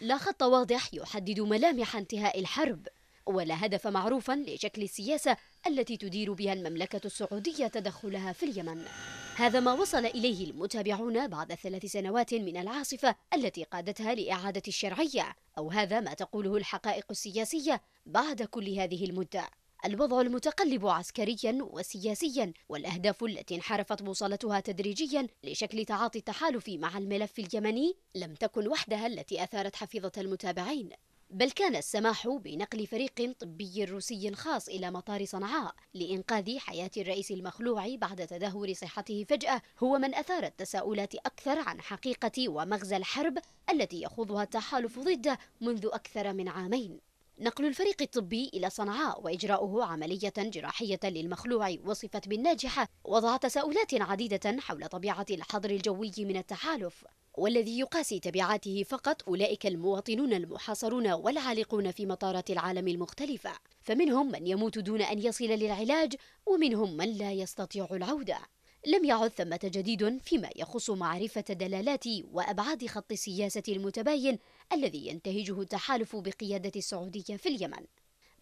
لا خط واضح يحدد ملامح انتهاء الحرب ولا هدف معروفا لشكل السياسة التي تدير بها المملكة السعودية تدخلها في اليمن هذا ما وصل إليه المتابعون بعد ثلاث سنوات من العاصفة التي قادتها لإعادة الشرعية أو هذا ما تقوله الحقائق السياسية بعد كل هذه المدة الوضع المتقلب عسكريا وسياسيا والأهداف التي انحرفت بوصلتها تدريجيا لشكل تعاطي التحالف مع الملف اليمني لم تكن وحدها التي أثارت حفيظة المتابعين بل كان السماح بنقل فريق طبي روسي خاص إلى مطار صنعاء لإنقاذ حياة الرئيس المخلوع بعد تدهور صحته فجأة هو من أثار التساؤلات أكثر عن حقيقة ومغزى الحرب التي يخوضها التحالف ضده منذ أكثر من عامين نقل الفريق الطبي إلى صنعاء وإجراؤه عملية جراحية للمخلوع وصفت بالناجحة وضع تساؤلات عديدة حول طبيعة الحظر الجوي من التحالف والذي يقاسي تبعاته فقط أولئك المواطنون المحاصرون والعالقون في مطارات العالم المختلفة فمنهم من يموت دون أن يصل للعلاج ومنهم من لا يستطيع العودة لم يعد ثمة جديد فيما يخص معرفة دلالات وأبعاد خط السياسة المتباين الذي ينتهجه التحالف بقيادة السعودية في اليمن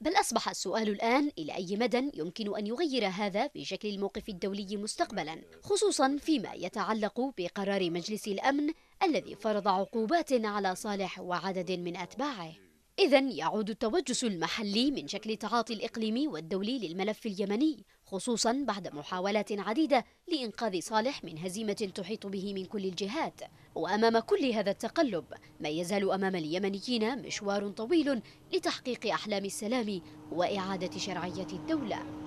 بل أصبح السؤال الآن إلى أي مدى يمكن أن يغير هذا في شكل الموقف الدولي مستقبلا خصوصا فيما يتعلق بقرار مجلس الأمن الذي فرض عقوبات على صالح وعدد من أتباعه إذا يعود التوجس المحلي من شكل التعاطي الإقليمي والدولي للملف اليمني خصوصا بعد محاولات عديدة لإنقاذ صالح من هزيمة تحيط به من كل الجهات وأمام كل هذا التقلب ما يزال أمام اليمنيين مشوار طويل لتحقيق أحلام السلام وإعادة شرعية الدولة